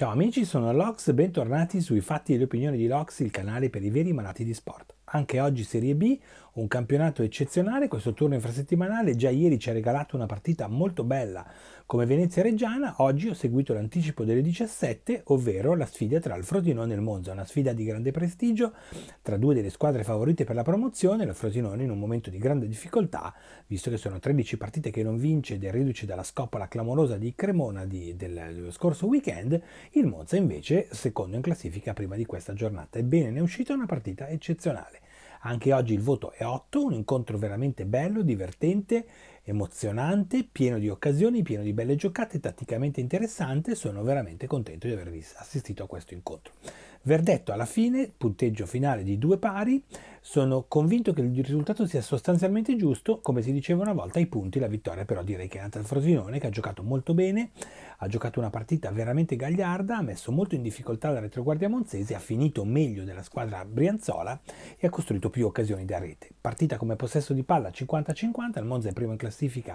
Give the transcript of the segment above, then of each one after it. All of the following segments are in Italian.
Ciao amici, sono Lox, bentornati sui fatti e le opinioni di Lox, il canale per i veri malati di sport. Anche oggi Serie B, un campionato eccezionale, questo turno infrasettimanale già ieri ci ha regalato una partita molto bella come Venezia Reggiana, oggi ho seguito l'anticipo delle 17, ovvero la sfida tra il Frosinone e il Monza, una sfida di grande prestigio tra due delle squadre favorite per la promozione, la Frosinone in un momento di grande difficoltà, visto che sono 13 partite che non vince ed è riduce dalla scoppola clamorosa di Cremona di, del, dello scorso weekend, il Monza invece secondo in classifica prima di questa giornata, ebbene ne è uscita una partita eccezionale. Anche oggi il voto è 8, un incontro veramente bello, divertente emozionante, pieno di occasioni, pieno di belle giocate, tatticamente interessante, sono veramente contento di avervi assistito a questo incontro. Verdetto alla fine, punteggio finale di due pari, sono convinto che il risultato sia sostanzialmente giusto, come si diceva una volta, i punti, la vittoria però direi che è nata al Frosinone che ha giocato molto bene, ha giocato una partita veramente gagliarda, ha messo molto in difficoltà la retroguardia monzese, ha finito meglio della squadra brianzola e ha costruito più occasioni da rete. Partita come possesso di palla 50-50, il Monza è primo in classifica classifica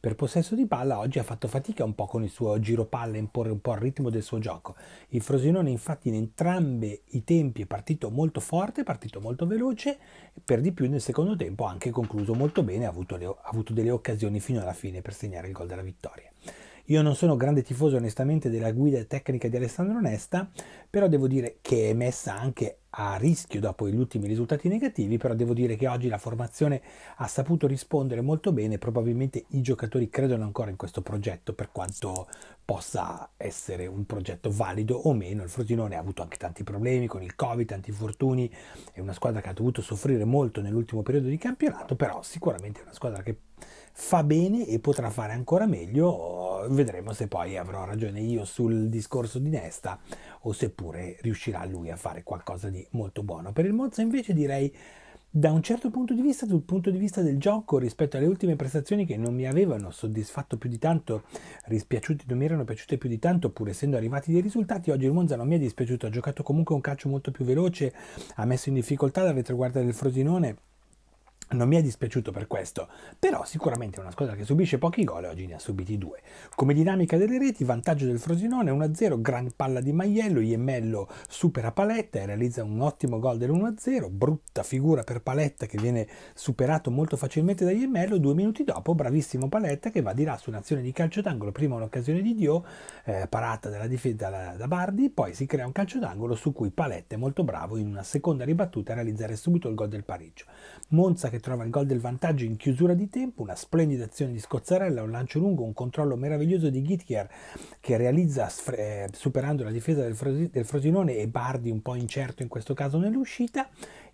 per possesso di palla, oggi ha fatto fatica un po' con il suo giro palla a imporre un po' il ritmo del suo gioco. Il Frosinone infatti in entrambi i tempi è partito molto forte, è partito molto veloce, per di più nel secondo tempo ha anche concluso molto bene, ha avuto, le, ha avuto delle occasioni fino alla fine per segnare il gol della vittoria. Io non sono grande tifoso onestamente della guida tecnica di Alessandro Nesta, però devo dire che è messa anche a rischio dopo gli ultimi risultati negativi, però devo dire che oggi la formazione ha saputo rispondere molto bene, probabilmente i giocatori credono ancora in questo progetto per quanto possa essere un progetto valido o meno, il Frosinone ha avuto anche tanti problemi con il Covid, tanti infortuni, è una squadra che ha dovuto soffrire molto nell'ultimo periodo di campionato, però sicuramente è una squadra che Fa bene e potrà fare ancora meglio, vedremo se poi avrò ragione io sul discorso di Nesta o seppure riuscirà lui a fare qualcosa di molto buono. Per il Monza invece direi da un certo punto di vista, dal punto di vista del gioco, rispetto alle ultime prestazioni che non mi avevano soddisfatto più di tanto, rispiaciute, non mi erano piaciute più di tanto, pur essendo arrivati dei risultati, oggi il Monza non mi è dispiaciuto, ha giocato comunque un calcio molto più veloce, ha messo in difficoltà la retroguardia del Frosinone, non mi è dispiaciuto per questo, però sicuramente è una squadra che subisce pochi gol e oggi ne ha subiti due. Come dinamica delle reti, vantaggio del Frosinone 1-0, gran palla di Maiello, Iemmello supera Paletta e realizza un ottimo gol dell'1-0, brutta figura per Paletta che viene superato molto facilmente da Iemmello, due minuti dopo bravissimo Paletta che va di là su un'azione di calcio d'angolo, prima un'occasione di Dio, eh, parata dalla difesa da, Bardi, poi si crea un calcio d'angolo su cui Paletta è molto bravo in una seconda ribattuta a realizzare subito il gol del pareggio. Monza che che trova il gol del vantaggio in chiusura di tempo, una splendida azione di Scozzarella, un lancio lungo, un controllo meraviglioso di Gittier che realizza eh, superando la difesa del, Frosinone e Bardi un po' incerto in questo caso nell'uscita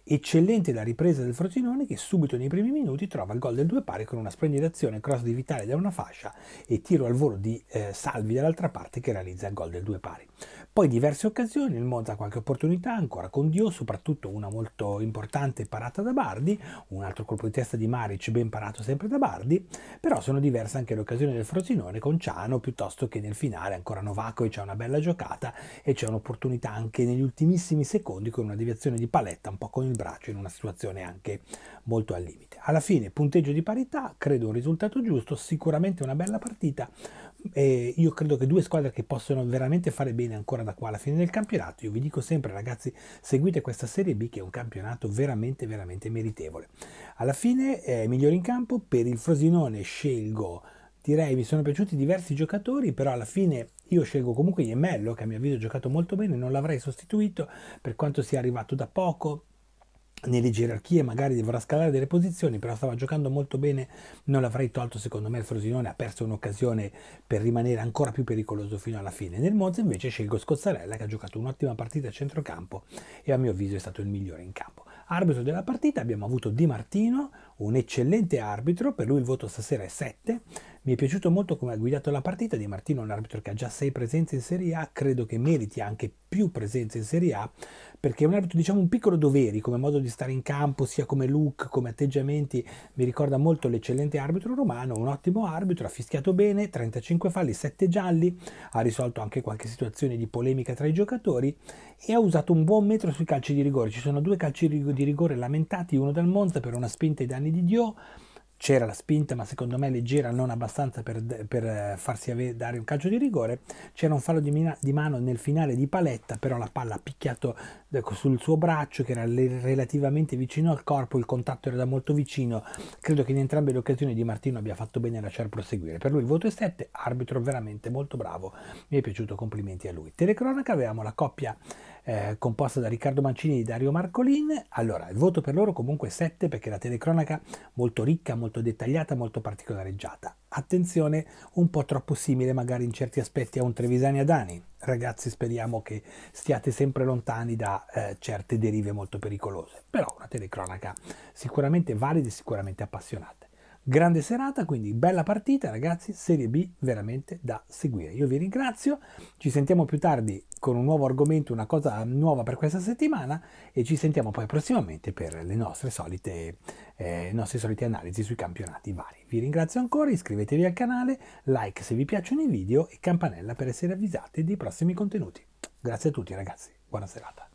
Eccellente la ripresa del Frosinone che subito nei primi minuti trova il gol del 2 pari con una splendida azione cross di Vitale da una fascia e tiro al volo di eh, Salvi dall'altra parte che realizza il gol del 2 pari. Poi diverse occasioni, il Monza ha qualche opportunità ancora con Dio, soprattutto una molto importante parata da Bardi, un altro colpo di testa di Maric ben parato sempre da Bardi, però sono diverse anche le occasioni del Frosinone con Ciano piuttosto che nel finale ancora Novacco e c'è una bella giocata e c'è un'opportunità anche negli ultimissimi secondi con una deviazione di paletta un po' con il il braccio in una situazione anche molto al limite. Alla fine punteggio di parità, credo un risultato giusto, sicuramente una bella partita. E io credo che due squadre che possono veramente fare bene ancora da qua alla fine del campionato. Io vi dico sempre ragazzi, seguite questa Serie B che è un campionato veramente veramente meritevole. Alla fine eh, migliore in campo per il Frosinone scelgo direi mi sono piaciuti diversi giocatori, però alla fine io scelgo comunque Iemello, che a mio avviso ha giocato molto bene, non l'avrei sostituito per quanto sia arrivato da poco, nelle gerarchie magari dovrà scalare delle posizioni, però stava giocando molto bene, non l'avrei tolto secondo me il Frosinone, ha perso un'occasione per rimanere ancora più pericoloso fino alla fine. Nel Monza invece scelgo Scozzarella che ha giocato un'ottima partita a centrocampo e a mio avviso è stato il migliore in campo. Arbitro della partita abbiamo avuto Di Martino, un eccellente arbitro, per lui il voto stasera è 7, mi è piaciuto molto come ha guidato la partita Di Martino, un arbitro che ha già 6 presenze in Serie A, credo che meriti anche più presenze in Serie A, perché è un arbitro diciamo un piccolo doveri come modo di stare in campo, sia come look, come atteggiamenti, mi ricorda molto l'eccellente arbitro romano, un ottimo arbitro, ha fischiato bene, 35 falli, 7 gialli, ha risolto anche qualche situazione di polemica tra i giocatori e ha usato un buon metro sui calci di rigore. Ci sono due calci di rigore lamentati, uno dal Monza per una spinta ai danni di Dio, c'era la spinta ma secondo me leggera, non abbastanza per, per eh, farsi avere, dare un calcio di rigore, c'era un fallo di, mina, di, mano nel finale di paletta, però la palla ha picchiato Ecco, sul suo braccio che era relativamente vicino al corpo, il contatto era da molto vicino, credo che in entrambe le occasioni Di Martino abbia fatto bene a lasciar proseguire. Per lui il voto è 7, arbitro veramente molto bravo, mi è piaciuto, complimenti a lui. Telecronaca avevamo la coppia eh, composta da Riccardo Mancini e Dario Marcolin, allora il voto per loro comunque è 7 perché la telecronaca molto ricca, molto dettagliata, molto particolareggiata attenzione, un po' troppo simile magari in certi aspetti a un Trevisani Adani. Ragazzi, speriamo che stiate sempre lontani da eh, certe derive molto pericolose, però una telecronaca sicuramente valida e sicuramente appassionata. Grande serata, quindi bella partita ragazzi, Serie B veramente da seguire. Io vi ringrazio, ci sentiamo più tardi con un nuovo argomento, una cosa nuova per questa settimana e ci sentiamo poi prossimamente per le nostre solite, eh, nostre solite analisi sui campionati vari. Vi ringrazio ancora, iscrivetevi al canale, like se vi piacciono i video e campanella per essere avvisati dei prossimi contenuti. Grazie a tutti ragazzi, buona serata.